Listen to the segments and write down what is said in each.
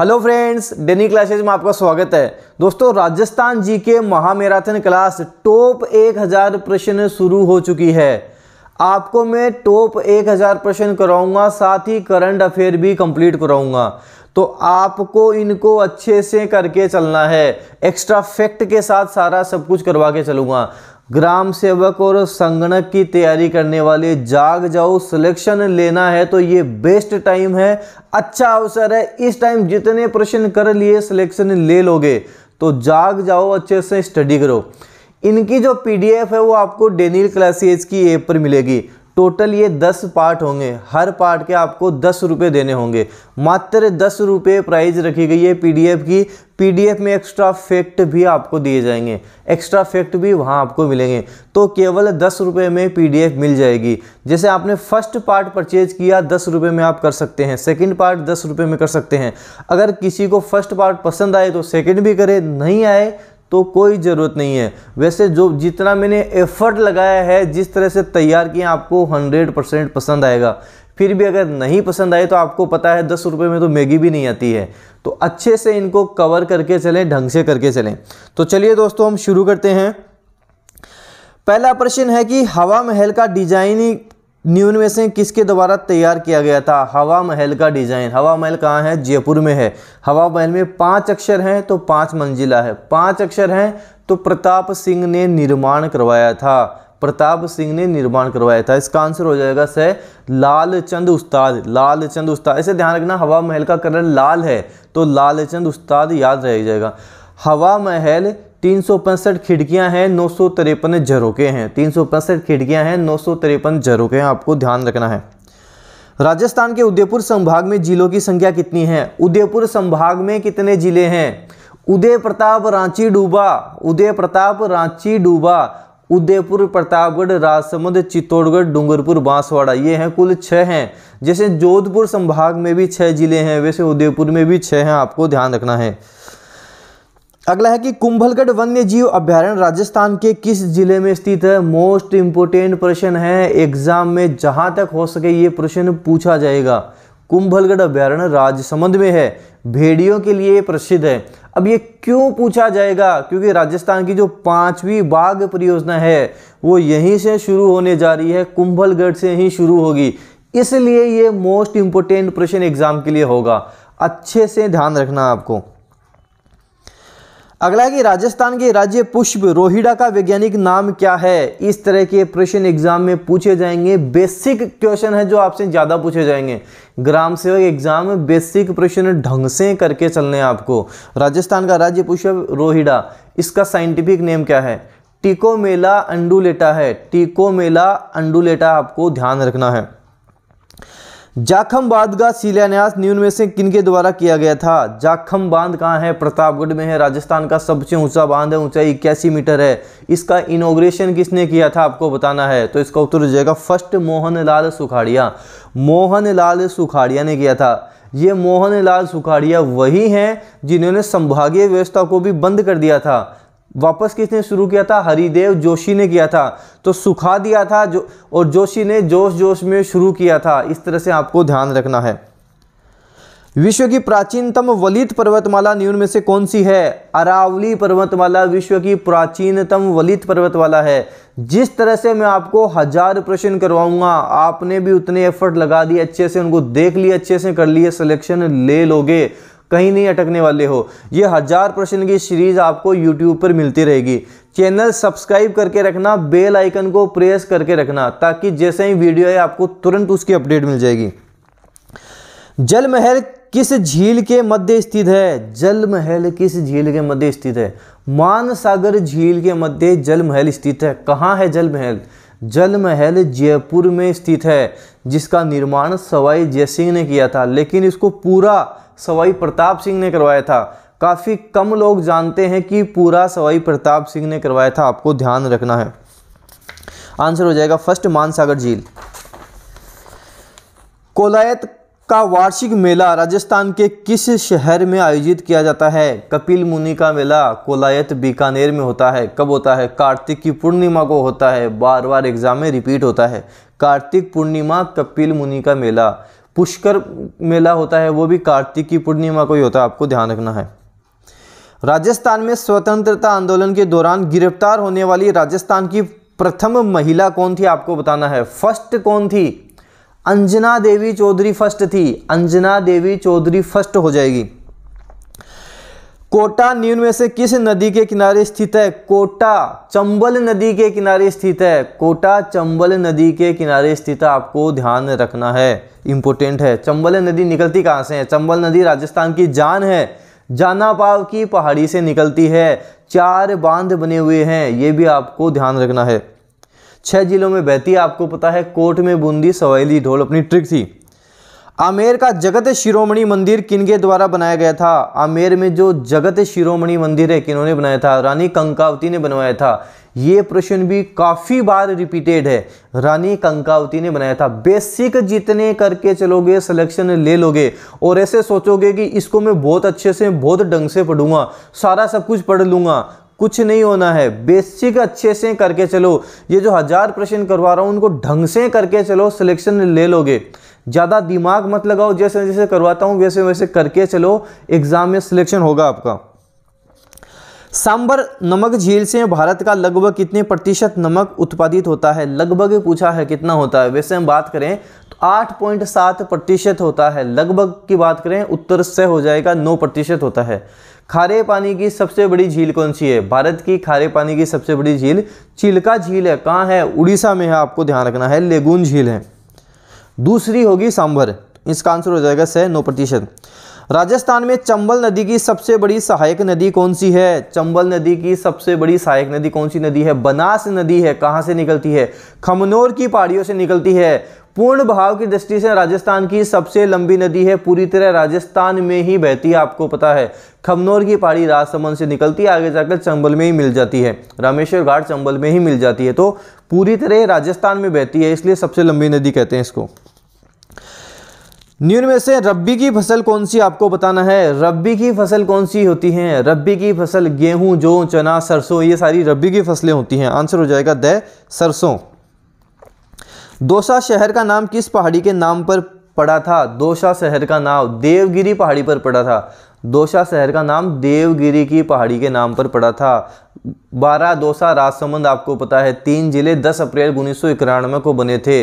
hello friends डेनी classes में आपका स्वागत है दोस्तों राजस्थान जी के महामैराथन क्लास टॉप 1000 प्रश्न शुरू हो चुकी है आपको मैं टॉप 1000 प्रश्न कराऊंगा साथ ही करंट अफेयर भी कंप्लीट कराऊंगा तो आपको इनको अच्छे से करके चलना है एक्स्ट्रा फैक्ट के साथ सारा सब कुछ करवा के चलूँगा ग्राम सेवक और संगणक की तैयारी करने वाले जाग जाओ सिलेक्शन लेना है तो ये बेस्ट टाइम है अच्छा अवसर है इस टाइम जितने प्रश्न कर लिए सिलेक्शन ले लोगे तो जाग जाओ अच्छे से स्टडी करो इनकी जो पीडीएफ है वो आपको डेनियल क्लासेज की ऐप पर मिलेगी टोटल ये दस पार्ट होंगे हर पार्ट के आपको दस रुपये देने होंगे मात्र दस रुपये प्राइज रखी गई है पीडीएफ की पीडीएफ में एक्स्ट्रा फैक्ट भी आपको दिए जाएंगे एक्स्ट्रा फैक्ट भी वहाँ आपको मिलेंगे तो केवल दस रुपये में पीडीएफ मिल जाएगी जैसे आपने फर्स्ट पार्ट परचेज किया दस रुपये में आप कर सकते हैं सेकंड पार्ट दस रुपये में कर सकते हैं अगर किसी को फर्स्ट पार्ट पसंद आए तो सेकंड भी करे नहीं आए तो कोई ज़रूरत नहीं है वैसे जो जितना मैंने एफर्ट लगाया है जिस तरह से तैयार किया आपको हंड्रेड परसेंट पसंद आएगा फिर भी अगर नहीं पसंद आए तो आपको पता है दस रुपये में तो मैगी भी नहीं आती है तो अच्छे से इनको कवर करके चलें ढंग से करके चलें तो चलिए दोस्तों हम शुरू करते हैं पहला प्रश्न है कि हवा महल का डिजाइनिंग न्यून में से किसके द्वारा तैयार किया गया था हवा महल का डिज़ाइन हवा महल कहाँ है जयपुर में है हवा महल में पांच अक्षर हैं तो पांच मंजिला है पांच अक्षर हैं तो प्रताप सिंह ने निर्माण करवाया था प्रताप सिंह ने निर्माण करवाया था इसका आंसर हो जाएगा सर लाल चंद उस्ताद लाल चंद उस्ताद ऐसे ध्यान रखना हवा महल का कलर लाल है तो लाल चंद उस्ताद याद रह जाएगा हवा महल तीन सौ पैंसठ खिड़कियाँ हैं नौ सौ तिरपन झरोके हैं तीन सौ पैंसठ खिड़कियाँ हैं नौ सौ तिरपन झरोके हैं आपको ध्यान रखना है राजस्थान के उदयपुर संभाग में जिलों की संख्या कितनी है उदयपुर संभाग में कितने जिले हैं उदय प्रताप रांची डूबा उदय प्रताप रांची डूबा उदयपुर प्रतापगढ़ राजसमंद चित्तौड़गढ़ डूंगरपुर बांसवाड़ा ये हैं कुल छः हैं जैसे जोधपुर संभाग में भी छः जिले हैं वैसे उदयपुर में भी छः हैं आपको ध्यान रखना है अगला है कि कुंभलगढ़ वन्य जीव अभ्यारण राजस्थान के किस जिले में स्थित है मोस्ट इम्पोर्टेंट प्रश्न है एग्जाम में जहां तक हो सके ये प्रश्न पूछा जाएगा कुंभलगढ़ अभ्यारण्य राजसमंद में है भेड़ियों के लिए प्रसिद्ध है अब ये क्यों पूछा जाएगा क्योंकि राजस्थान की जो पांचवी बाघ परियोजना है वो यहीं से शुरू होने जा रही है कुंभलगढ़ से ही शुरू होगी इसलिए ये मोस्ट इम्पोर्टेंट प्रश्न एग्जाम के लिए होगा अच्छे से ध्यान रखना आपको अगला कि राजस्थान के राज्य पुष्प रोहिडा का वैज्ञानिक नाम क्या है इस तरह के प्रश्न एग्जाम में पूछे जाएंगे बेसिक क्वेश्चन है जो आपसे ज़्यादा पूछे जाएंगे ग्राम सेवक एग्जाम में बेसिक प्रश्न ढंग से करके चलने आपको राजस्थान का राज्य पुष्प रोहिडा इसका साइंटिफिक नेम क्या है टिकोमेला अंडुलेटा है टिकोमेला अंडुलेटा आपको ध्यान रखना है जाखम बांध का शिलान्यास न्यून से किन के द्वारा किया गया था जाखम बांध कहाँ है प्रतापगढ़ में है राजस्थान का सबसे ऊंचा बांध है ऊंचाई इक्यासी मीटर है इसका इनोग्रेशन किसने किया था आपको बताना है तो इसका उत्तर हो जाएगा फर्स्ट मोहनलाल सुखाड़िया मोहनलाल सुखाड़िया ने किया था ये मोहनलाल सुखाड़िया वही हैं जिन्होंने संभागीय व्यवस्था को भी बंद कर दिया था वापस किसने शुरू किया था हरिदेव जोशी ने किया था तो सुखा दिया था जो और जोशी ने जोश जोश में शुरू किया था इस तरह से आपको ध्यान रखना है विश्व की प्राचीनतम वलित पर्वतमाला न्यून में से कौन सी है अरावली पर्वतमाला विश्व की प्राचीनतम वलित पर्वतमाला है जिस तरह से मैं आपको हजार प्रश्न करवाऊंगा आपने भी उतने एफर्ट लगा दिए अच्छे से उनको देख लिए अच्छे से कर लिए सिलेक्शन ले लोगे कहीं नहीं अटकने वाले हो ये हज़ार प्रश्न की सीरीज़ आपको यूट्यूब पर मिलती रहेगी चैनल सब्सक्राइब करके रखना बेल आइकन को प्रेस करके रखना ताकि जैसे ही वीडियो है आपको तुरंत उसकी अपडेट मिल जाएगी जल महल किस झील के मध्य स्थित है जल महल किस झील के मध्य स्थित है मानसागर झील के मध्य जल महल स्थित है कहाँ है जल महल जल महल जयपुर में स्थित है जिसका निर्माण सवाई जय सिंह ने किया था लेकिन इसको पूरा सवाई प्रताप सिंह ने करवाया था काफ़ी कम लोग जानते हैं कि पूरा सवाई प्रताप सिंह ने करवाया था आपको ध्यान रखना है आंसर हो जाएगा फर्स्ट मानसागर झील कोलायत का वार्षिक मेला राजस्थान के किस शहर में आयोजित किया जाता है कपिल मुनि का मेला कोलायत बीकानेर में होता है कब होता है कार्तिक की पूर्णिमा को होता है बार बार एग्जाम में रिपीट होता है कार्तिक पूर्णिमा कपिल मुनि का मेला पुष्कर मेला होता है वो भी कार्तिक की पूर्णिमा को ही होता है आपको ध्यान रखना है राजस्थान में स्वतंत्रता आंदोलन के दौरान गिरफ्तार होने वाली राजस्थान की प्रथम महिला कौन थी आपको बताना है फर्स्ट कौन थी अंजना देवी चौधरी फर्स्ट थी अंजना देवी चौधरी फर्स्ट हो जाएगी कोटा न्यून में से किस नदी के किनारे स्थित है कोटा चंबल नदी के किनारे स्थित है कोटा चंबल नदी के किनारे स्थित आपको ध्यान रखना है इंपॉर्टेंट है चंबल नदी निकलती कहाँ से है चंबल नदी राजस्थान की जान है जानापाव की पहाड़ी से निकलती है चार बांध बने हुए हैं ये भी आपको ध्यान रखना है छह जिलों में बहती है आपको पता है कोट में बूंदी सवाईली ढोल अपनी ट्रिक थी आमेर का जगत शिरोमणि मंदिर किनके द्वारा बनाया गया था आमेर में जो जगत शिरोमणि मंदिर है किन्होंने बनाया था रानी कंकावती ने बनवाया था ये प्रश्न भी काफ़ी बार रिपीटेड है रानी कंकावती ने बनाया था बेसिक जितने करके चलोगे सिलेक्शन ले लोगे और ऐसे सोचोगे कि इसको मैं बहुत अच्छे से बहुत ढंग से पढ़ूंगा सारा सब कुछ पढ़ लूँगा कुछ नहीं होना है बेसिक अच्छे से करके चलो ये जो हज़ार प्रश्न करवा रहा हूँ उनको ढंग से करके चलो सिलेक्शन ले लोगे ज़्यादा दिमाग मत लगाओ जैसे जैसे करवाता हूँ वैसे वैसे करके चलो एग्ज़ाम में सिलेक्शन होगा आपका सांबर नमक झील से भारत का लगभग कितने प्रतिशत नमक उत्पादित होता है लगभग पूछा है कितना होता है वैसे हम बात करें तो 8.7 प्रतिशत होता है लगभग की बात करें उत्तर से हो जाएगा 9 प्रतिशत होता है खारे पानी की सबसे बड़ी झील कौन सी है भारत की खारे पानी की सबसे बड़ी झील चिलका झील है कहाँ है उड़ीसा में है आपको ध्यान रखना है लेगून झील है दूसरी होगी सांभर इसका आंसर हो जाएगा सह नौ प्रतिशत राजस्थान में चंबल नदी की सबसे बड़ी सहायक नदी कौन सी है चंबल नदी की सबसे बड़ी सहायक नदी कौन सी नदी है बनास नदी है कहाँ से निकलती है खमनोर की पहाड़ियों से निकलती है पूर्ण भाव की दृष्टि से राजस्थान की सबसे लंबी नदी है पूरी तरह राजस्थान में ही बहती है आपको पता है खमनौर की पहाड़ी राजसमंद से निकलती है आगे जाकर चंबल में ही मिल जाती है रामेश्वर घाट चंबल में ही मिल जाती है तो पूरी तरह राजस्थान में बहती है इसलिए सबसे लंबी नदी कहते हैं इसको न्यून में से रब्बी की फसल कौन सी आपको बताना है रब्बी की फसल कौन सी होती है रब्बी की फसल गेहूं जौ चना सरसों ये सारी रब्बी की फसलें होती हैं आंसर हो जाएगा द सरसों दोसा शहर का नाम किस पहाड़ी के नाम पर पड़ा था दोसा शहर का नाम देवगिरी पहाड़ी पर पड़ा था दोसा शहर का नाम देवगिरी की पहाड़ी के नाम पर पड़ा था बारह दोसा राजसमंद आपको पता है तीन जिले दस अप्रैल उन्नीस को बने थे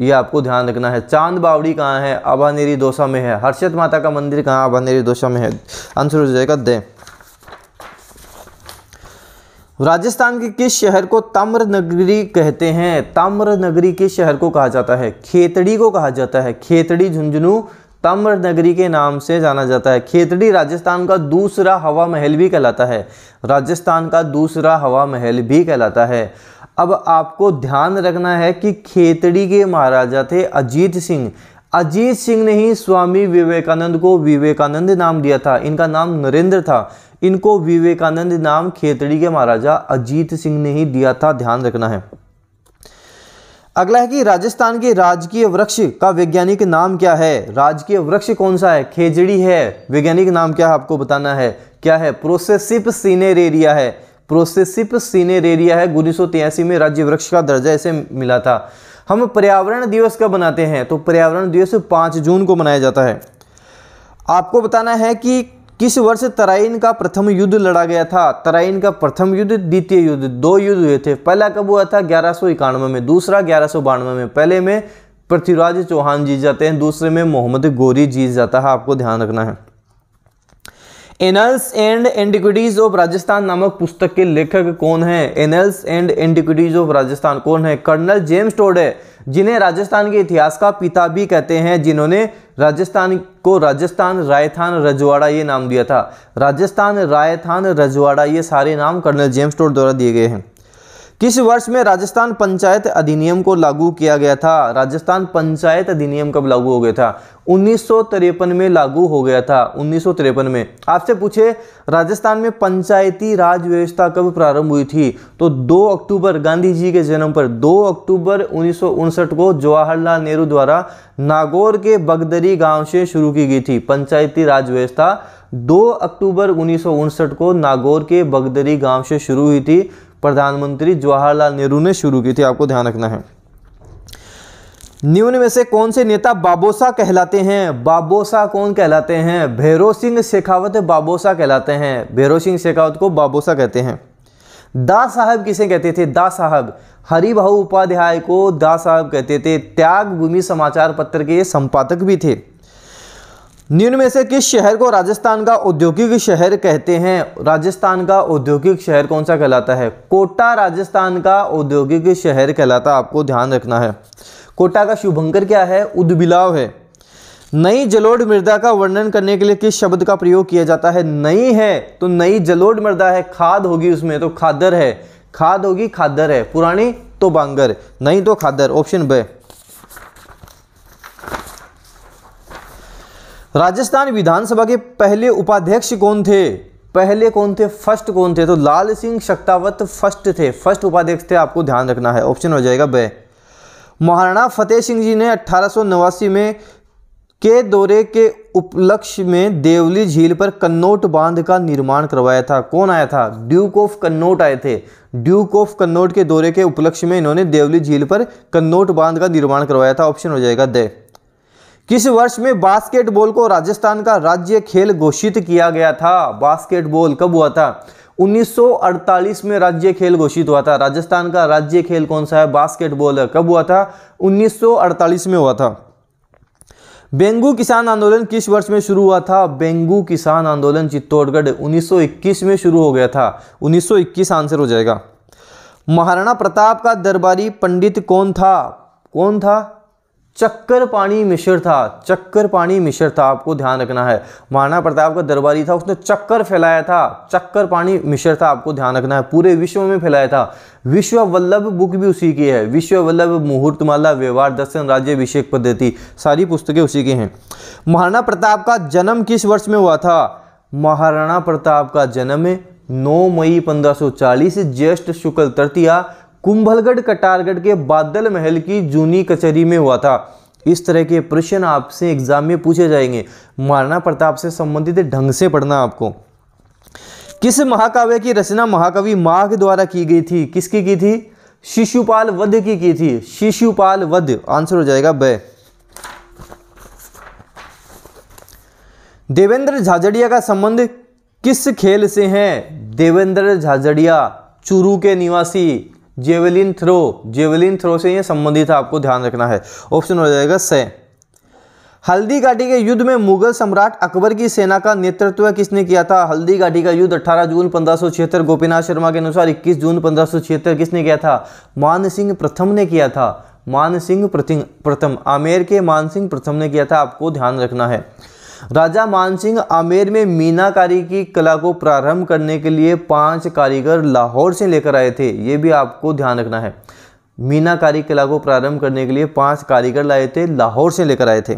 ये आपको ध्यान रखना है चांद बावड़ी कहाँ है आभानेरी दोसा में है हर्षद माता का मंदिर कहाँ आभानेरी दोसा में है आंसर हो जाएगा दे राजस्थान के किस शहर को ताम्र नगरी कहते हैं ताम्र नगरी किस शहर को कहा जाता है खेतड़ी को कहा जाता है खेतड़ी झुंझुनू ताम्र नगरी के नाम से जाना जाता है खेतड़ी राजस्थान का दूसरा हवा महल भी कहलाता है राजस्थान का दूसरा हवा महल भी कहलाता है अब आपको ध्यान रखना है कि खेतड़ी के महाराजा थे अजीत सिंह अजीत सिंह ने ही स्वामी विवेकानंद को विवेकानंद नाम दिया था इनका नाम नरेंद्र था इनको विवेकानंद नाम खेतड़ी के महाराजा अजीत सिंह ने ही दिया था ध्यान रखना है अगला है कि राजस्थान के राजकीय वृक्ष का वैज्ञानिक नाम क्या है राजकीय वृक्ष कौन सा है खेजड़ी है वैज्ञानिक नाम क्या है आपको बताना है क्या है प्रोसेसिप सीनेरेरिया है प्रोसेसिप सीनेरेरिया है उन्नीस में राज्य वृक्ष का दर्जा इसे मिला था हम पर्यावरण दिवस कब मनाते हैं तो पर्यावरण दिवस पाँच जून को मनाया जाता है आपको बताना है कि किस वर्ष तराइन का प्रथम युद्ध लड़ा गया था तराइन का प्रथम युद्ध द्वितीय युद्ध दो युद्ध हुए थे पहला कब हुआ था ग्यारह में दूसरा ग्यारह में पहले में पृथ्वीराज चौहान जीत जाते हैं दूसरे में मोहम्मद गोरी जीत जाता है आपको ध्यान रखना है annals and antiquities of Rajasthan नामक पुस्तक के लेखक कौन है annals and antiquities of Rajasthan कौन है कर्नल जेम्स टोड है जिन्हें राजस्थान के इतिहास का पिता भी कहते हैं जिन्होंने राजस्थान को राजस्थान रायथान रजवाड़ा ये नाम दिया था राजस्थान रायथान रजवाड़ा ये सारे नाम कर्नल जेम्स टोड द्वारा दिए गए हैं किस वर्ष में राजस्थान पंचायत अधिनियम को लागू किया गया था राजस्थान पंचायत अधिनियम कब लागू हो गया था उन्नीस में लागू हो गया था उन्नीस में आपसे पूछे राजस्थान में पंचायती राज व्यवस्था कब प्रारंभ हुई थी तो 2 अक्टूबर गांधी जी के जन्म पर 2 अक्टूबर उन्नीस को जवाहरलाल नेहरू द्वारा नागौर के बगदरी गांव से शुरू की गई थी पंचायती राज व्यवस्था 2 अक्टूबर उन्नीस को नागौर के बगदरी गांव से शुरू हुई थी प्रधानमंत्री जवाहरलाल नेहरू ने शुरू की थी आपको ध्यान रखना है निम्न में से कौन से नेता बाबोसा कहलाते हैं बाबोसा कौन कहलाते हैं भैरव सिंह शेखावत बाबोसा कहलाते हैं भैरव सिंह शेखावत को बाबोसा कहते हैं दा साहब किसे कहते थे दा साहब हरिभा उपाध्याय को दा साहब कहते थे त्याग भूमि समाचार पत्र के संपादक भी थे निम्न में से किस शहर को राजस्थान का औद्योगिक शहर कहते हैं राजस्थान का औद्योगिक शहर कौन सा कहलाता है कोटा राजस्थान का औद्योगिक शहर कहलाता आपको ध्यान रखना है कोटा का शुभंकर क्या है उद्बिलाव है नई जलोढ़ मृदा का वर्णन करने के लिए किस शब्द का प्रयोग किया जाता है नई है तो नई जलोढ़ मृदा है खाद होगी उसमें तो खादर है खाद होगी खादर है पुरानी तो बांगर नहीं तो खादर ऑप्शन ब राजस्थान विधानसभा के पहले उपाध्यक्ष कौन थे पहले कौन थे फर्स्ट कौन थे तो लाल सिंह शक्तावत फर्स्ट थे फर्स्ट उपाध्यक्ष थे आपको ध्यान रखना है ऑप्शन हो जाएगा ब महाराणा फतेह सिंह जी ने अठारह में के दौरे के उपलक्ष्य में देवली झील पर कन्नौट बांध का निर्माण करवाया था कौन आया था ड्यूक ऑफ कन्नौट आए थे ड्यूक ऑफ कन्नौट के दौरे के उपलक्ष्य में इन्होंने देवली झील पर कन्नौट बांध का निर्माण करवाया था ऑप्शन हो जाएगा दे किस वर्ष में बास्केटबॉल को राजस्थान का राज्य खेल घोषित किया गया था बास्केटबॉल कब हुआ था 1948 में राज्य खेल घोषित हुआ था राजस्थान का राज्य खेल कौन सा है बास्केटबॉल है कब हुआ था 1948 में हुआ था बेंगू किसान आंदोलन किस वर्ष में शुरू हुआ था बेंगू किसान आंदोलन चित्तौड़गढ़ 1921 में शुरू हो गया था 1921 आंसर हो जाएगा महाराणा प्रताप का दरबारी पंडित कौन था कौन था चक्कर पानी मिश्र था चक्कर पानी मिश्र था आपको ध्यान रखना है महाराणा प्रताप का दरबारी था उसने चक्कर फैलाया था चक्कर पानी मिश्र था आपको ध्यान रखना है पूरे विश्व में फैलाया था विश्व वल्लभ बुक भी उसी की है विश्व वल्लभ मुहूर्तमाला व्यवहार दर्शन राज्य अभिषेक पद्धति सारी पुस्तकें उसी की हैं महाराणा प्रताप का जन्म किस वर्ष में हुआ था महाराणा प्रताप का जन्म नौ मई पंद्रह चालीस ज्येष्ठ शुक्ल तृतीया कुंभलगढ़ कटारगढ़ के बादल महल की जूनी कचहरी में हुआ था इस तरह के प्रश्न आपसे एग्जाम में पूछे जाएंगे महाराणा प्रताप से संबंधित ढंग से पढ़ना आपको किस महाकाव्य की रचना महाकवि माघ द्वारा की गई थी किसकी की थी शिशुपाल वध की की थी शिशुपाल वध आंसर हो जाएगा ब देवेंद्र झाझड़िया का संबंध किस खेल से है देवेंद्र झाझड़िया चूरू के निवासी जेवलिन थ्रो जेवलिन थ्रो से यह संबंधित है आपको ध्यान रखना है ऑप्शन हो जाएगा से हल्दी घाटी के युद्ध में मुगल सम्राट अकबर की सेना का नेतृत्व किसने किया था हल्दी घाटी का युद्ध 18 जून पंद्रह गोपीनाथ शर्मा के अनुसार 21 जून पंद्रह किसने किया था मान सिंह प्रथम ने किया था मान सिंह प्रथम आमेर के मान सिंह प्रथम ने किया था आपको ध्यान रखना है राजा मानसिंह आमेर में मीनाकारी की कला को प्रारंभ करने के लिए पांच कारीगर लाहौर से लेकर आए थे ये भी आपको ध्यान रखना है मीनाकारी कला को प्रारंभ करने के लिए पांच कारीगर लाए थे लाहौर से लेकर आए थे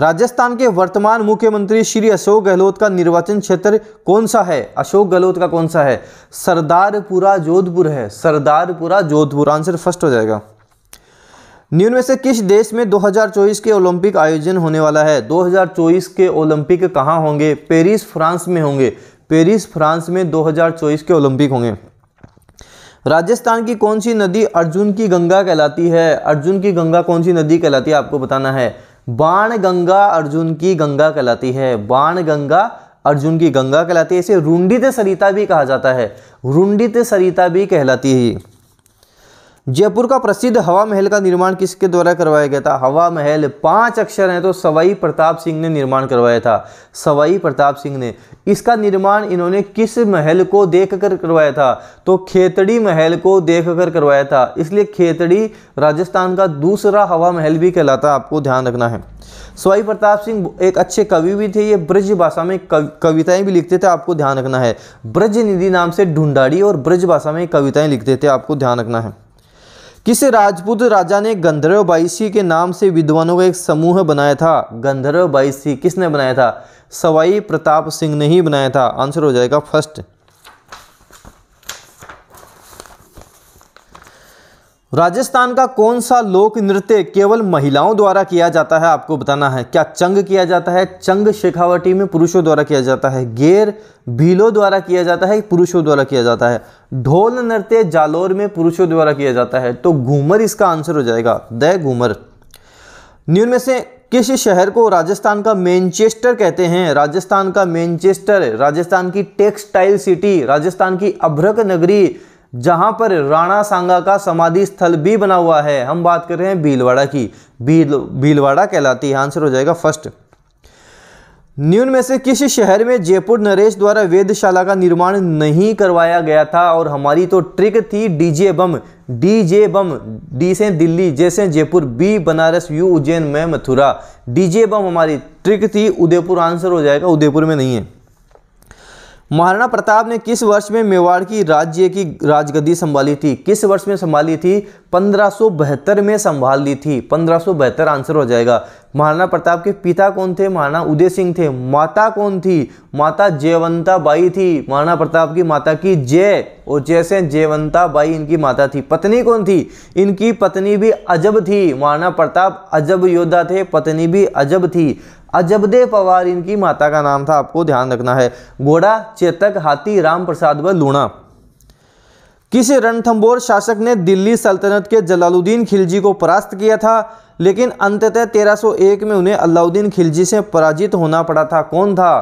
राजस्थान के वर्तमान मुख्यमंत्री श्री अशोक गहलोत का निर्वाचन क्षेत्र कौन सा है अशोक गहलोत का कौन सा है सरदारपुरा जोधपुर है सरदारपुरा जोधपुर आंसर फर्स्ट हो जाएगा निम्न में से किस देश में 2024 के ओलंपिक आयोजन होने वाला है 2024 के ओलंपिक कहाँ होंगे पेरिस फ्रांस में होंगे पेरिस फ्रांस में 2024 के ओलंपिक होंगे राजस्थान की कौन सी नदी अर्जुन की गंगा कहलाती है अर्जुन की गंगा कौन सी नदी कहलाती है आपको बताना है बाण गंगा अर्जुन की गंगा कहलाती है बाण गंगा अर्जुन की गंगा कहलाती है इसे रुंडित सरिता भी कहा जाता है रुंडित सरिता भी कहलाती है जयपुर का प्रसिद्ध हवा महल का निर्माण किसके द्वारा करवाया गया था हवा महल पांच अक्षर हैं तो सवाई प्रताप सिंह ने निर्माण करवाया था सवाई प्रताप सिंह ने इसका निर्माण इन्होंने किस महल को देख कर करवाया था तो खेतड़ी महल को देख कर करवाया था इसलिए खेतड़ी राजस्थान का दूसरा हवा महल भी कहलाता आपको ध्यान रखना है सवाई प्रताप सिंह एक अच्छे कवि भी थे ये ब्रज भाषा में कविताएं भी लिखते थे आपको ध्यान रखना है ब्रज निधि नाम से ढूंढाड़ी और ब्रज भाषा में कविताएं लिखते थे आपको ध्यान रखना है किस राजपूत राजा ने गंधर्व बाईसी के नाम से विद्वानों का एक समूह बनाया था गंधर्व बाईसी किसने बनाया था सवाई प्रताप सिंह ने ही बनाया था आंसर हो जाएगा फर्स्ट राजस्थान का कौन सा लोक नृत्य केवल महिलाओं द्वारा किया जाता है आपको बताना है क्या चंग किया जाता है चंग शेखावटी में पुरुषों द्वारा किया जाता है गेर भीलों द्वारा किया जाता है पुरुषों द्वारा किया जाता है ढोल नृत्य जालोर में पुरुषों द्वारा किया जाता है तो घूमर इसका आंसर हो जाएगा द घूमर न्यून में से किस शहर को राजस्थान का मैनचेस्टर कहते हैं राजस्थान का मैनचेस्टर राजस्थान की टेक्सटाइल सिटी राजस्थान की अभ्रक नगरी जहां पर राणा सांगा का समाधि स्थल भी बना हुआ है हम बात कर रहे हैं भीलवाड़ा की भील भीलवाड़ा कहलाती है आंसर हो जाएगा फर्स्ट न्यून में से किस शहर में जयपुर नरेश द्वारा वेदशाला का निर्माण नहीं करवाया गया था और हमारी तो ट्रिक थी डीजे बम डीजे बम डी से दिल्ली जैसे जयपुर बी बनारस यू उज्जैन में मथुरा डीजे बम हमारी ट्रिक थी उदयपुर आंसर हो जाएगा उदयपुर में नहीं है महाराणा प्रताप ने किस वर्ष में मेवाड़ की राज्य की राजगद्दी संभाली थी किस वर्ष में संभाली थी पंद्रह में संभाल ली थी पंद्रह आंसर हो जाएगा महाराणा प्रताप के पिता कौन थे महाराणा उदय सिंह थे माता कौन थी माता जयवंता बाई थी महाराणा प्रताप की माता की जय और जैसे जयवंता बाई इनकी माता थी पत्नी कौन थी इनकी पत्नी भी अजब थी महाराणा प्रताप अजब योद्धा थे पत्नी भी अजब थी अजबदे पवार इनकी माता का नाम था आपको ध्यान रखना है घोड़ा चेतक हाथी राम प्रसाद व लूणा किस रणथंबोर शासक ने दिल्ली सल्तनत के जलालुद्दीन खिलजी को परास्त किया था लेकिन अंततः 1301 में उन्हें अलाउद्दीन खिलजी से पराजित होना पड़ा था कौन था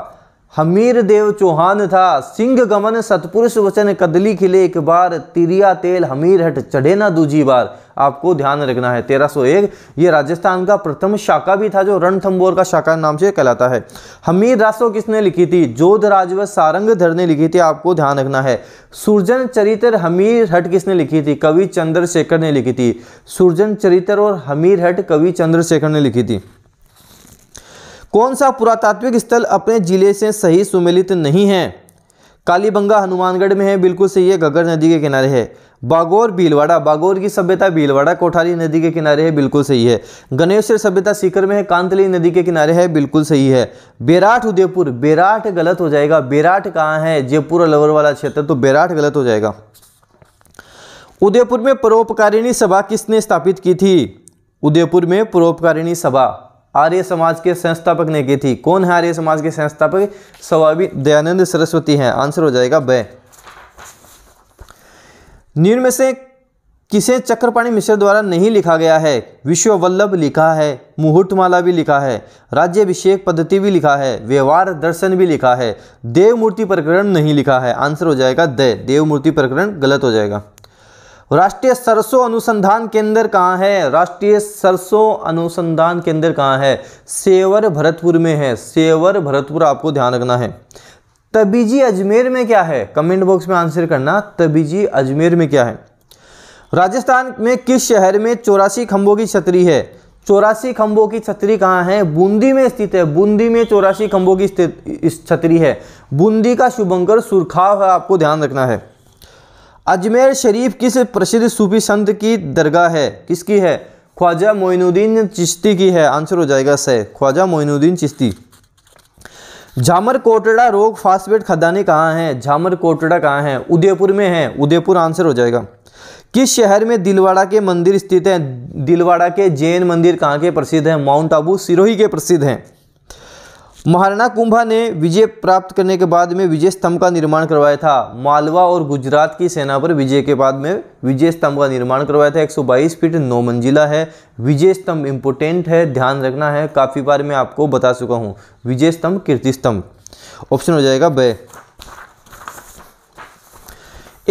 हमीर देव चौहान था सिंह गमन सतपुरुष वचन कदली खिले एक बार तिरिया तेल हमीर हट चढ़े ना दूजी बार आपको ध्यान रखना है 1301 ये राजस्थान का प्रथम शाखा भी था जो रणथंबोर का शाखा नाम से कहलाता है हमीर रासो किसने लिखी थी जोध राजव व सारंग धर ने लिखी थी आपको ध्यान रखना है सुरजन चरित्र हमीर हट किसने लिखी थी कवि चंद्रशेखर ने लिखी थी सुरजन चरित्र और हमीर हट कवि चंद्रशेखर ने लिखी थी कौन सा पुरातात्विक स्थल अपने ज़िले से सही सुमिलित नहीं है कालीबंगा हनुमानगढ़ में है बिल्कुल सही है घग्गर नदी के किनारे है बागौर भीलवाड़ा बागौर की सभ्यता भीलवाड़ा कोठारी नदी के किनारे है बिल्कुल सही है गणेश्वर सभ्यता सीकर में है कांतली नदी के किनारे है बिल्कुल सही है बेराट उदयपुर बेराट गलत हो जाएगा बेराट कहाँ है जयपुर और लवर वाला क्षेत्र तो बेराट गलत हो जाएगा उदयपुर में परोपकारिणी सभा किसने स्थापित की थी उदयपुर में परोपकारिणी सभा आर्य समाज के संस्थापक ने की थी कौन है आर्य समाज के संस्थापक स्वामी दयानंद सरस्वती हैं आंसर हो जाएगा बे निम्न में से किसे चक्रपाणी मिश्र द्वारा नहीं लिखा गया है विश्ववल्लभ लिखा है मुहूर्तमाला भी लिखा है राज्यभिषेक पद्धति भी लिखा है व्यवहार दर्शन भी लिखा है देवमूर्ति प्रकरण नहीं लिखा है आंसर हो जाएगा द देवमूर्ति प्रकरण गलत हो जाएगा राष्ट्रीय सरसों अनुसंधान केंद्र कहाँ है राष्ट्रीय सरसों अनुसंधान केंद्र कहाँ है सेवर भरतपुर में है सेवर भरतपुर आपको ध्यान रखना है तबीजी अजमेर में क्या है कमेंट बॉक्स में आंसर करना तबीजी अजमेर में क्या है राजस्थान में किस शहर में चौरासी खंभों की छतरी है चौरासी खंभों की छतरी कहाँ है बूंदी में स्थित है बूंदी में चौरासी खंभों की छतरी है बूंदी का शुभंकर सुरखाव है आपको ध्यान रखना है अजमेर शरीफ किस प्रसिद्ध सूफी संत की दरगाह है किसकी है ख्वाजा मोइनुद्दीन चिश्ती की है आंसर हो जाएगा सह ख्वाजा मोइनुद्दीन चिश्ती झामर कोटड़ा रोग फास्फेट खदानी कहाँ हैं झामर कोटड़ा कहाँ हैं उदयपुर में है उदयपुर आंसर हो जाएगा किस शहर में दिलवाड़ा के मंदिर स्थित हैं दिलवाड़ा के जैन मंदिर कहाँ के प्रसिद्ध हैं माउंट आबू सिरोही के प्रसिद्ध हैं महाराणा कुंभा ने विजय प्राप्त करने के बाद में विजय स्तंभ का निर्माण करवाया था मालवा और गुजरात की सेना पर विजय के बाद में विजय स्तंभ का निर्माण करवाया था 122 फीट नौ मंजिला है विजय स्तंभ इम्पोर्टेंट है ध्यान रखना है काफ़ी बार मैं आपको बता चुका हूँ विजय स्तंभ कीर्ति स्तंभ ऑप्शन हो जाएगा बे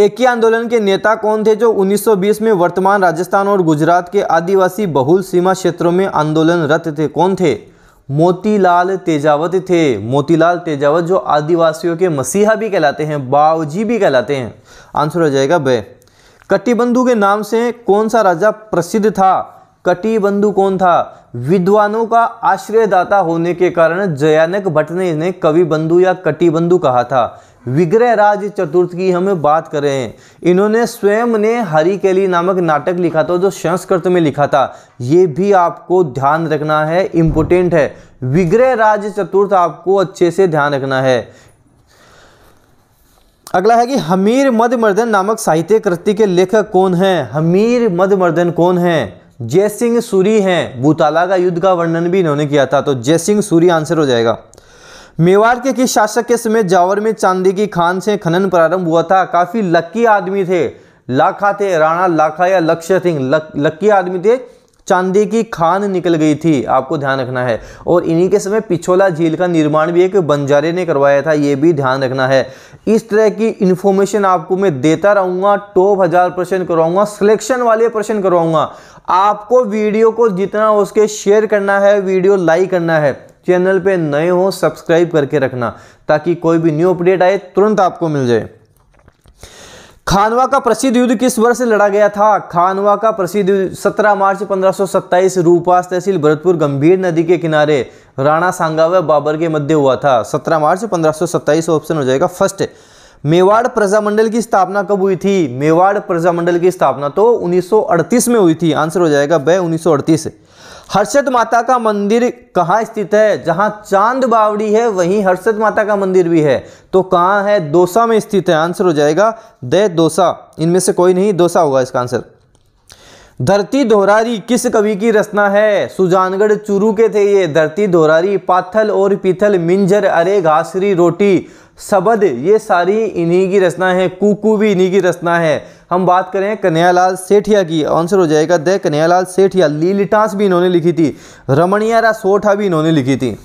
एक ही आंदोलन के नेता कौन थे जो 1920 में वर्तमान राजस्थान और गुजरात के आदिवासी बहुल सीमा क्षेत्रों में आंदोलनरत थे कौन थे मोतीलाल तेजावत थे मोतीलाल तेजावत जो आदिवासियों के मसीहा भी कहलाते हैं बावजी भी कहलाते हैं आंसर हो जाएगा बे कटिबंधु के नाम से कौन सा राजा प्रसिद्ध था कटिबंधु कौन था विद्वानों का आश्रयदाता होने के कारण जयानक भट्ट ने इन्हें कवि बंधु या कटिबंधु कहा था विग्रह राज चतुर्थ की हम बात कर रहे हैं इन्होंने स्वयं ने हरी केली नामक नाटक लिखा था जो संस्कृत में लिखा था ये भी आपको ध्यान रखना है इम्पोर्टेंट है विग्रह राज चतुर्थ आपको अच्छे से ध्यान रखना है अगला है कि हमीर मधमर्दन नामक साहित्य कृति के लेखक कौन हैं हमीर मधमर्दन कौन हैं जयसिंह सूरी हैं भूताला का युद्ध का वर्णन भी इन्होंने किया था तो जयसिंह सूरी आंसर हो जाएगा मेवाड़ के किस शासक के समय जावर में चांदी की खान से खनन प्रारंभ हुआ था काफ़ी लक्की आदमी थे लाखा थे राणा लाखा या लक्ष्य सिंह लक्की आदमी थे चांदी की खान निकल गई थी आपको ध्यान रखना है और इन्हीं के समय पिछोला झील का निर्माण भी एक बंजारे ने करवाया था ये भी ध्यान रखना है इस तरह की इन्फॉर्मेशन आपको मैं देता रहूँगा टॉप हज़ार प्रश्न करवाऊँगा सिलेक्शन वाले प्रश्न करवाऊँगा आपको वीडियो को जितना उसके शेयर करना है वीडियो लाइक करना है चैनल पे नए हो सब्सक्राइब करके रखना ताकि कोई भी न्यू अपडेट आए तुरंत आपको मिल जाए खानवा का प्रसिद्ध युद्ध किस वर्ष लड़ा गया था खानवा का प्रसिद्ध युद्ध सत्रह मार्च 1527 रूपास तहसील भरतपुर गंभीर नदी के किनारे राणा सांगा व बाबर के मध्य हुआ था 17 मार्च 1527 ऑप्शन हो जाएगा फर्स्ट मेवाड़ प्रजामंडल की स्थापना कब हुई थी मेवाड़ प्रजामंडल की स्थापना तो 1938 में हुई थी आंसर हो जाएगा बे 1938 हर्षद माता का मंदिर कहाँ स्थित है जहाँ चांद बावड़ी है वहीं हर्षद माता का मंदिर भी है तो कहाँ है दोसा में स्थित है आंसर हो जाएगा दे दोसा इनमें से कोई नहीं दोसा होगा इसका आंसर धरती धोरारी किस कवि की रचना है सुजानगढ़ चूरू के थे ये धरती धोरारी पाथल और पीथल मिंजर अरे घासरी रोटी सबद ये सारी इन्हीं की रचना है कुकू भी इन्हीं की रचना है हम बात करें कन्यालाल सेठिया की आंसर हो जाएगा दे कन्यालाल सेठिया लीलिटास भी इन्होंने लिखी थी रमणिया रा सोठा भी इन्होंने लिखी थी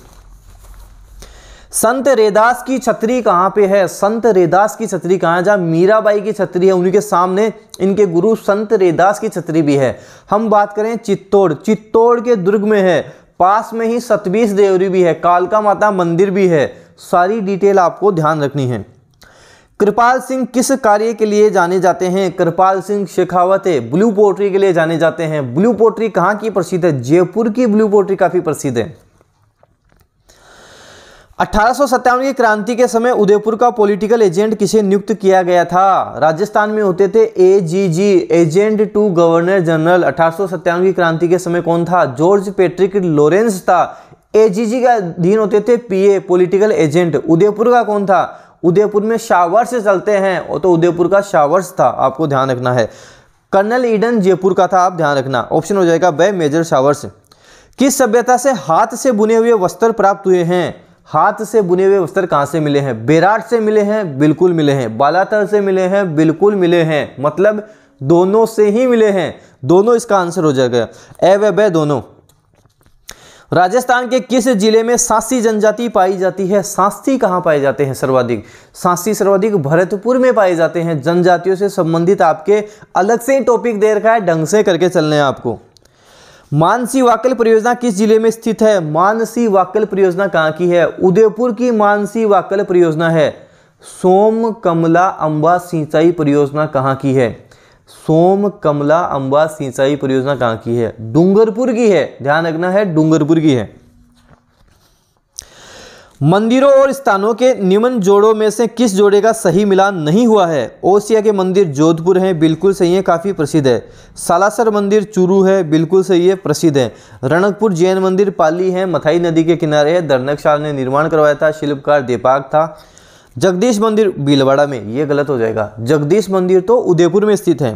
संत रेदास की छतरी कहाँ पे है संत रेदास की छतरी कहाँ है जहाँ मीराबाई की छतरी है उन्हीं के सामने इनके गुरु संत रेदास की छतरी भी है हम बात करें चित्तौड़ चित्तौड़ के दुर्ग में है पास में ही सतबीस देवरी भी है कालका माता मंदिर भी है सारी डिटेल आपको ध्यान रखनी है कृपाल सिंह किस कार्य के लिए जाने जाते हैं कृपाल सिंह शेखावत है ब्लू पोट्री के लिए जाने जाते हैं ब्लू पोट्री कहाँ की प्रसिद्ध है जयपुर की ब्लू पोट्री काफ़ी प्रसिद्ध है अठारह की क्रांति के समय उदयपुर का पॉलिटिकल एजेंट किसे नियुक्त किया गया था राजस्थान में होते थे A G G agent to governor general अठारह की क्रांति के समय कौन था जॉर्ज पेट्रिक लॉरेंस था ए जी जी का अधीन होते थे पीए पॉलिटिकल एजेंट उदयपुर का कौन था उदयपुर में शावर्स चलते हैं और तो उदयपुर का शावर्स था आपको ध्यान रखना है कर्नल ईडन जयपुर का था आप ध्यान रखना ऑप्शन हो जाएगा बे मेजर शावर्स किस सभ्यता से हाथ से बुने हुए वस्त्र प्राप्त हुए हैं हाथ से बुने हुए वस्त्र कहाँ से मिले हैं बेराट से मिले हैं बिल्कुल मिले हैं बालातल से मिले हैं बिल्कुल मिले हैं मतलब दोनों से ही मिले हैं दोनों इसका आंसर हो जाएगा ए व ब दोनों राजस्थान के किस जिले में सांसी जनजाति पाई जाती है सांसी कहाँ पाए जाते हैं सर्वाधिक सांसी सर्वाधिक भरतपुर में पाए जाते हैं जनजातियों से संबंधित आपके अलग से ही टॉपिक दे रखा है ढंग से करके चलने हैं आपको मानसी वाकल परियोजना किस जिले में स्थित है मानसी वाकल परियोजना कहाँ की है उदयपुर की मानसी वाकल परियोजना है सोम कमला अंबा सिंचाई परियोजना कहाँ की है सोम कमला अंबा सिंचाई परियोजना कहाँ की है डूंगरपुर की है ध्यान रखना है डूंगरपुर की है मंदिरों और स्थानों के निम्न जोड़ों में से किस जोड़े का सही मिलान नहीं हुआ है ओसिया के मंदिर जोधपुर हैं बिल्कुल सही है काफ़ी प्रसिद्ध है सालासर मंदिर चूरू है बिल्कुल सही है प्रसिद्ध है रणकपुर जैन मंदिर पाली है मथाई नदी के किनारे है दर्नकशाल ने निर्माण करवाया था शिल्पकार देपाक था जगदीश मंदिर भीलवाड़ा में ये गलत हो जाएगा जगदीश मंदिर तो उदयपुर में स्थित है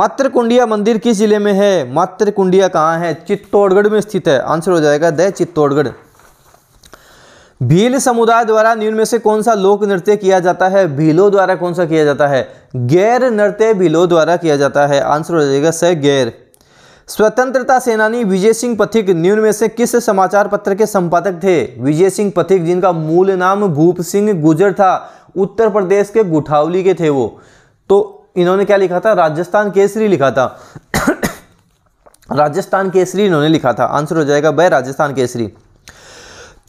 मातृकुंडिया मंदिर किस जिले में है मातृकुंडिया कहाँ है चित्तौड़गढ़ में स्थित है आंसर हो जाएगा द चित्तौड़गढ़ भील समुदाय द्वारा निम्न में से कौन सा लोक नृत्य किया जाता है भीलो द्वारा कौन सा किया जाता है गैर नृत्य भीलो द्वारा किया जाता है आंसर हो जाएगा स गैर स्वतंत्रता सेनानी विजय सिंह पथिक निम्न में से किस समाचार पत्र के संपादक थे विजय सिंह पथिक जिनका मूल नाम भूप सिंह गुजर था उत्तर प्रदेश के गुठावली के थे वो तो इन्होंने क्या लिखा था राजस्थान केसरी लिखा था राजस्थान केसरी इन्होंने लिखा था आंसर हो जाएगा ब राजस्थान केसरी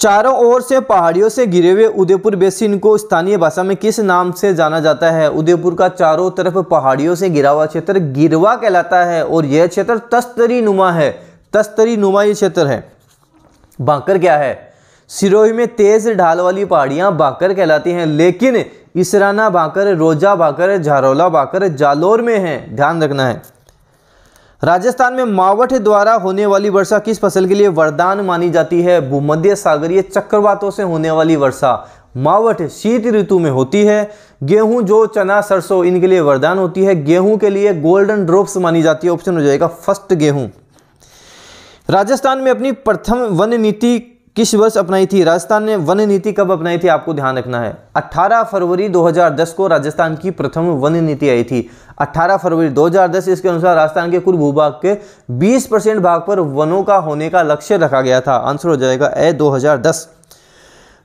चारों ओर से पहाड़ियों से घिरे हुए उदयपुर बेसिन को स्थानीय भाषा में किस नाम से जाना जाता है उदयपुर का चारों तरफ पहाड़ियों से घिरा हुआ क्षेत्र गिरवा कहलाता है और यह क्षेत्र तस्तरी नुमा है तस्तरी नुमा ये क्षेत्र है बांकर क्या है सिरोही में तेज ढाल वाली पहाड़ियाँ बांकर कहलाती हैं लेकिन इसराना बांकर रोजा बांकर झारोला बांकर जालोर में है ध्यान रखना है राजस्थान में मावठ द्वारा होने वाली वर्षा किस फसल के लिए वरदान मानी जाती है भूमध्य सागरीय चक्रवातों से होने वाली वर्षा मावठ शीत ऋतु में होती है गेहूं जो चना सरसों इनके लिए वरदान होती है गेहूं के लिए गोल्डन ड्रॉप्स मानी जाती है ऑप्शन हो जाएगा फर्स्ट गेहूं राजस्थान में अपनी प्रथम वन नीति किस वर्ष अपनाई थी राजस्थान ने वन नीति कब अपनाई थी आपको ध्यान रखना है 18 फरवरी 2010 को राजस्थान की प्रथम वन नीति आई थी 18 फरवरी 2010 इसके अनुसार राजस्थान के कुल भूभाग के 20 परसेंट भाग पर वनों का होने का लक्ष्य रखा गया था आंसर हो जाएगा ए 2010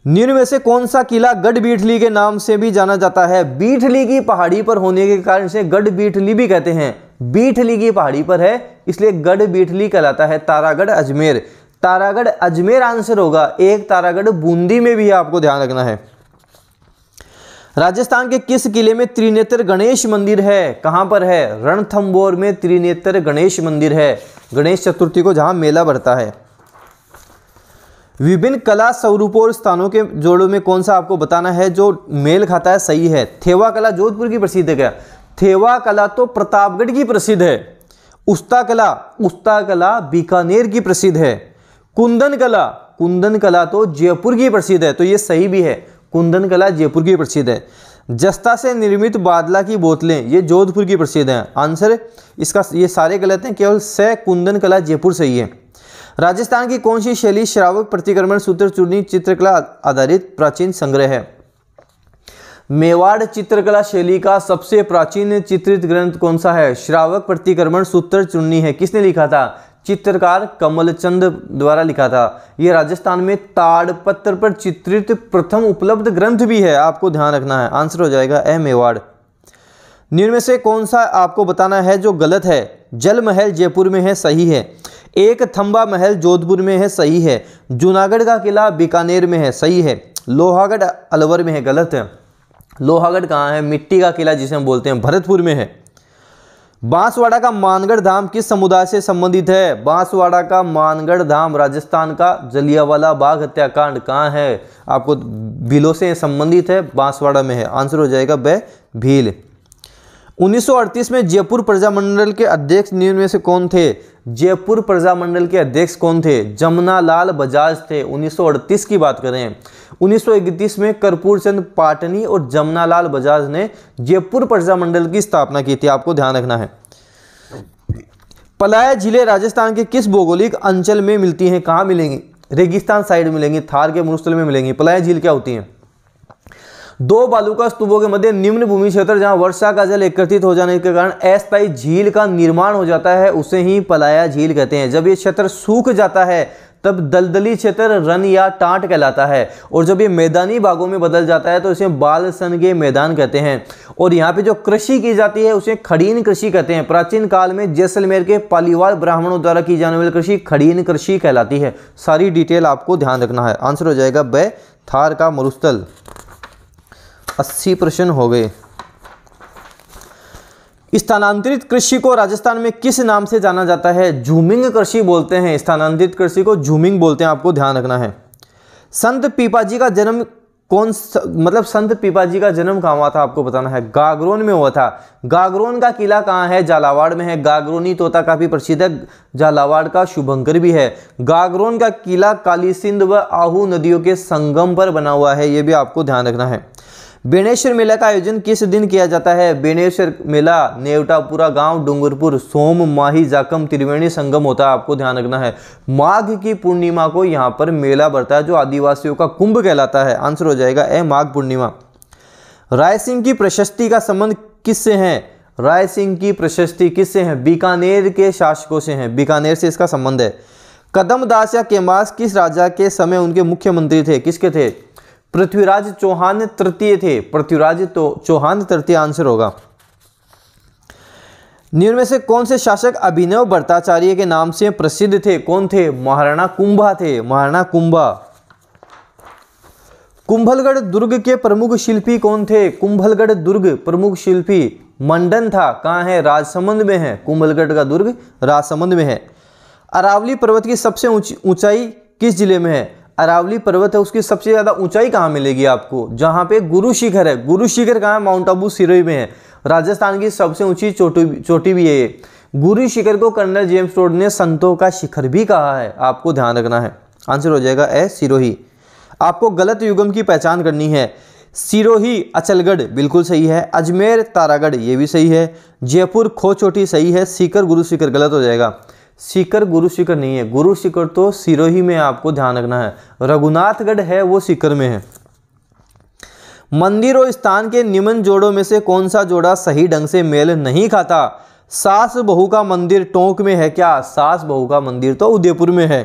निम्न में से कौन सा किला गढ़ बीठली के नाम से भी जाना जाता है बीठली की पहाड़ी पर होने के कारण इसे गढ़ बीठली भी कहते हैं बीठली की पहाड़ी पर है इसलिए गढ़ बीठली कहलाता है तारागढ़ अजमेर तारागढ़ अजमेर आंसर होगा एक तारागढ़ बूंदी में भी आपको ध्यान रखना है राजस्थान के किस किले में त्रिनेत्र गणेश मंदिर है कहां पर है रणथम्बोर में त्रिनेत्र गणेश मंदिर है गणेश चतुर्थी को जहां मेला भरता है विभिन्न कला स्वरूपों और स्थानों के जोड़ों में कौन सा आपको बताना है जो मेल खाता है सही है थेवा कला जोधपुर की प्रसिद्ध है क्या थेवा कला तो प्रतापगढ़ की प्रसिद्ध है उस्ता कला उस्ता कला बीकानेर की प्रसिद्ध है कुंदन कला कुंदन कला तो जयपुर की प्रसिद्ध है तो ये सही भी है कुंदन कला जयपुर की प्रसिद्ध है जस्ता से निर्मित बादला की बोतलें ये जोधपुर की प्रसिद्ध हैं आंसर इसका ये सारे गलत हैं केवल स कुंदन कला जयपुर सही है राजस्थान की कौन सी शैली श्रावक प्रतिक्रमण सूत्र चूर्णी चित्रकला आधारित प्राचीन संग्रह है मेवाड़ चित्रकला शैली का सबसे प्राचीन चित्रित ग्रंथ कौन सा है श्रावक प्रतिक्रमण सूत्र चुन्नी है किसने लिखा था चित्रकार कमलचंद द्वारा लिखा था ये राजस्थान में ताड़पत्र पर चित्रित प्रथम उपलब्ध ग्रंथ भी है आपको ध्यान रखना है आंसर हो जाएगा ए मेवाड़ निम्न से कौन सा आपको बताना है जो गलत है जल महल जयपुर में है सही है एक थम्बा महल जोधपुर में है सही है जूनागढ़ का किला बीकानेर में है सही है लोहागढ़ अलवर में है गलत है लोहागढ़ कहाँ है मिट्टी का किला जिसे हम बोलते हैं भरतपुर में है बांसवाड़ा का मानगढ़ धाम किस समुदाय से संबंधित है बांसवाड़ा का मानगढ़ धाम राजस्थान का जलियावाला बाग हत्याकांड कहाँ है आपको भीलों से संबंधित है बांसवाड़ा में है आंसर हो जाएगा बे भील 1938 में जयपुर प्रजामंडल के अध्यक्ष निम्न से कौन थे जयपुर प्रजामंडल के अध्यक्ष कौन थे जमुनालाल बजाज थे 1938 की बात करें 1931 में कर्पूर चंद पाटनी और जमुनालाल बजाज ने जयपुर प्रजामंडल की स्थापना की थी आपको ध्यान रखना है पलाया जिले राजस्थान के किस भौगोलिक अंचल में मिलती हैं कहाँ मिलेंगी रेगिस्तान साइड मिलेंगी थार के मुरुस्थल में मिलेंगी पलाया झील क्या होती है दो बालूका स्तूपों के मध्य निम्न भूमि क्षेत्र जहां वर्षा का जल एकत्रित हो जाने के कारण अस्थायी झील का निर्माण हो जाता है उसे ही पलाया झील कहते हैं जब ये क्षेत्र सूख जाता है तब दलदली क्षेत्र रन या टाट कहलाता है और जब ये मैदानी भागों में बदल जाता है तो इसे बाल सन के मैदान कहते हैं और यहाँ पे जो कृषि की जाती है उसे खड़ीन कृषि कहते हैं प्राचीन काल में जैसलमेर के पालीवाल ब्राह्मणों द्वारा की जाने वाली कृषि खड़ीन कृषि कहलाती है सारी डिटेल आपको ध्यान रखना है आंसर हो जाएगा बे थार का मरुस्थल अस्सी प्रश्न हो गए स्थानांतरित कृषि को राजस्थान में किस नाम से जाना जाता है झूमिंग कृषि बोलते हैं स्थानांतरित कृषि को झूमिंग बोलते हैं आपको ध्यान रखना है संत पीपाजी का जन्म कौन स... मतलब संत पीपाजी का जन्म कहाँ हुआ था आपको बताना है गागरोन में हुआ था गागरोन का किला कहाँ है झालावाड़ में है गागरोनी तोता काफ़ी प्रसिद्ध है झालावाड़ का शुभंकर भी है गागरोन का किला काली सिंध व आहू नदियों के संगम पर बना हुआ है ये भी आपको ध्यान रखना है बेणेश्वर मेला का आयोजन किस दिन किया जाता है बेणेश्वर मेला नेवटापुरा गांव डूंगरपुर सोम माही जाकम त्रिवेणी संगम होता है आपको ध्यान रखना है माघ की पूर्णिमा को यहाँ पर मेला बढ़ता है जो आदिवासियों का कुंभ कहलाता है आंसर हो जाएगा ए माघ पूर्णिमा राय सिंह की प्रशस्ति का संबंध किससे है राय सिंह की प्रशस्ति किससे है बीकानेर के शासकों से है बीकानेर से इसका संबंध है कदम दास या केमास किस राजा के समय उनके मुख्यमंत्री थे किसके थे पृथ्वीराज चौहान तृतीय थे पृथ्वीराज तो चौहान तृतीय आंसर होगा निम्न में से कौन से शासक अभिनव भट्टाचार्य के नाम से प्रसिद्ध थे कौन थे महाराणा कुंभा थे महाराणा कुंभा कुंभलगढ़ दुर्ग के प्रमुख शिल्पी कौन थे कुंभलगढ़ दुर्ग प्रमुख शिल्पी मंडन था कहाँ है राजसमंद में है कुंभलगढ़ का दुर्ग राजसमंद में है अरावली पर्वत की सबसे ऊंचाई उच, किस जिले में है अरावली पर्वत है उसकी सबसे ज़्यादा ऊंचाई कहाँ मिलेगी आपको जहाँ पे गुरु शिखर है गुरु शिखर कहाँ है माउंट आबू सिरोही में है राजस्थान की सबसे ऊंची चोटी चोटी भी है ये गुरु शिखर को कर्नल जेम्स रोड ने संतों का शिखर भी कहा है आपको ध्यान रखना है आंसर हो जाएगा ए सिरोही आपको गलत युगम की पहचान करनी है सिरोही अचलगढ़ बिल्कुल सही है अजमेर तारागढ़ ये भी सही है जयपुर खोचोटी सही है सीकर गुरु शिखर गलत हो जाएगा सीकर गुरु शिखर नहीं है गुरु शिखर तो सिरोही में आपको ध्यान रखना है रघुनाथगढ़ है वो सीकर में है मंदिर और स्थान के निम्न जोड़ों में से कौन सा जोड़ा सही ढंग से मेल नहीं खाता सास बहू का मंदिर टोंक में है क्या सास बहू का मंदिर तो उदयपुर में है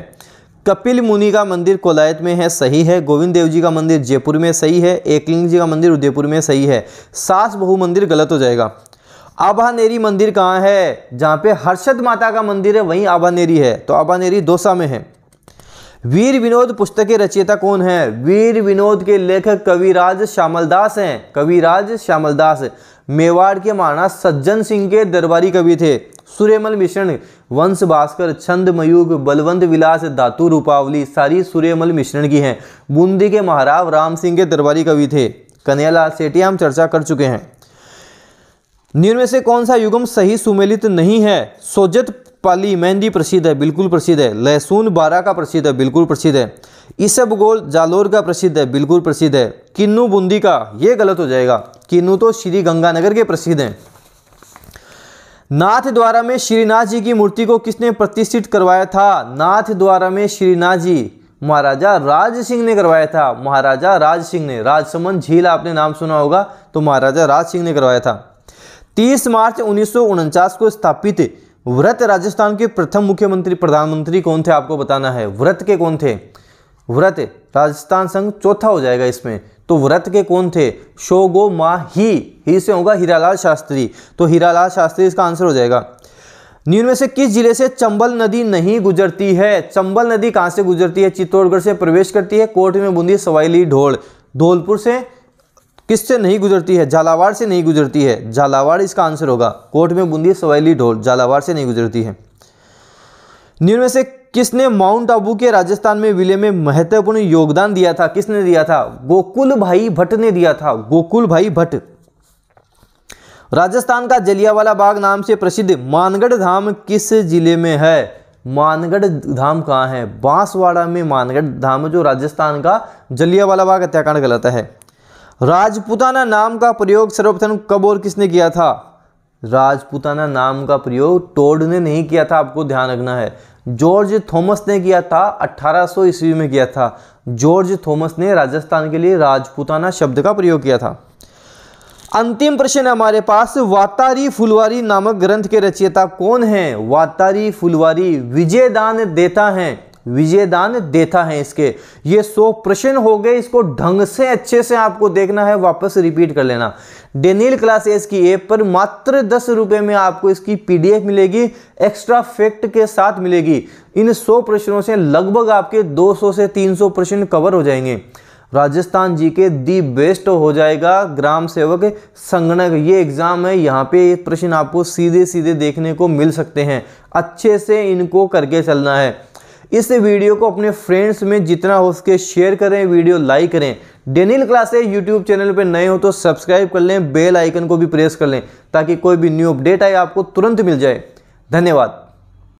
कपिल मुनि का मंदिर कोलायत में है सही है गोविंद देव जी का मंदिर जयपुर में सही है एकलिंग जी का मंदिर उदयपुर में सही है सास बहु मंदिर गलत हो जाएगा आभानेरी मंदिर कहाँ है जहाँ पे हर्षद माता का मंदिर है वहीं आभानेरी है तो आभानेरी दोसा में है वीर विनोद पुस्तक के रचयिता कौन है वीर विनोद के लेखक कविराज श्यामलदास हैं कविराज श्यामलदास मेवाड़ के माना सज्जन सिंह के दरबारी कवि थे सूर्यमल मिश्रण वंश भास्कर छंद मयूग बलवंत विलास धातु रूपावली सारी सूर्यमल मिश्रण की हैं बूंदी के महाराव राम सिंह के दरबारी कवि थे कन्हैयालाल सेठी हम चर्चा कर चुके हैं निम्न से कौन सा युगम सही सुमेलित नहीं है सोजत पाली मेहंदी प्रसिद्ध है बिल्कुल प्रसिद्ध है लहसुन बारा का प्रसिद्ध है बिल्कुल प्रसिद्ध है इसब गोल जालोर का प्रसिद्ध है बिल्कुल प्रसिद्ध है किन्नू बूंदी का ये गलत हो जाएगा किन्नू तो श्री गंगानगर के प्रसिद्ध हैं नाथ द्वारा में श्रीनाथ जी की मूर्ति को किसने प्रतिष्ठित करवाया था नाथ द्वारा में श्रीनाथ जी महाराजा राज सिंह ने करवाया था महाराजा राज सिंह ने राजसमंद झील आपने नाम सुना होगा तो महाराजा राज सिंह ने करवाया था तीस मार्च उन्नीस को स्थापित व्रत राजस्थान के प्रथम मुख्यमंत्री प्रधानमंत्री कौन थे आपको बताना है व्रत के कौन थे व्रत राजस्थान संघ चौथा हो जाएगा इसमें तो व्रत के कौन थे शोगो मा ही ही से होगा हीरालाल शास्त्री तो हीरालाल शास्त्री इसका आंसर हो जाएगा निम्न में से किस जिले से चंबल नदी नहीं गुजरती है चंबल नदी कहां से गुजरती है चित्तौड़गढ़ से प्रवेश करती है कोट में बूंदी सवाईली ढोल धौलपुर से किससे नहीं गुजरती है झालावाड़ से नहीं गुजरती है झालावाड़ इसका आंसर होगा कोट में बूंदी सवैली ढोल झालावाड़ से नहीं गुजरती है निम्न में से किसने माउंट आबू के राजस्थान में विलय में महत्वपूर्ण योगदान दिया था किसने दिया था गोकुल भाई भट्ट ने दिया था गोकुल भाई भट्ट राजस्थान का जलियावाला बाग नाम से प्रसिद्ध मानगढ़ धाम किस जिले में है मानगढ़ धाम कहाँ है बांसवाड़ा में मानगढ़ धाम जो राजस्थान का जलियावाला बाग हत्याकांड कहलाता है राजपूताना नाम का प्रयोग सर्वप्रथम कब और किसने किया था राजपूताना नाम का प्रयोग टोड ने नहीं किया था आपको ध्यान रखना है जॉर्ज थॉमस ने किया था 1800 ईस्वी में किया था जॉर्ज थॉमस ने राजस्थान के लिए राजपूताना शब्द का प्रयोग किया था अंतिम प्रश्न हमारे पास वातारी फुलवारी नामक ग्रंथ के रचयिता कौन है वातारी फुलवारी विजयदान देता है विजयदान देता है इसके ये सौ प्रश्न हो गए इसको ढंग से अच्छे से आपको देखना है वापस रिपीट कर लेना डेनियल क्लासेस की ऐप पर मात्र दस रुपये में आपको इसकी पीडीएफ मिलेगी एक्स्ट्रा फैक्ट के साथ मिलेगी इन सौ प्रश्नों से लगभग आपके 200 से 300 प्रश्न कवर हो जाएंगे राजस्थान जी के दी बेस्ट हो जाएगा ग्राम सेवक संगणक ये एग्ज़ाम है यहाँ पे ये प्रश्न आपको सीधे सीधे देखने को मिल सकते हैं अच्छे से इनको करके चलना है इस वीडियो को अपने फ्रेंड्स में जितना हो सके शेयर करें वीडियो लाइक करें डेनिल क्लासे यूट्यूब चैनल पर नए हो तो सब्सक्राइब कर लें बेल आइकन को भी प्रेस कर लें ताकि कोई भी न्यू अपडेट आए आपको तुरंत मिल जाए धन्यवाद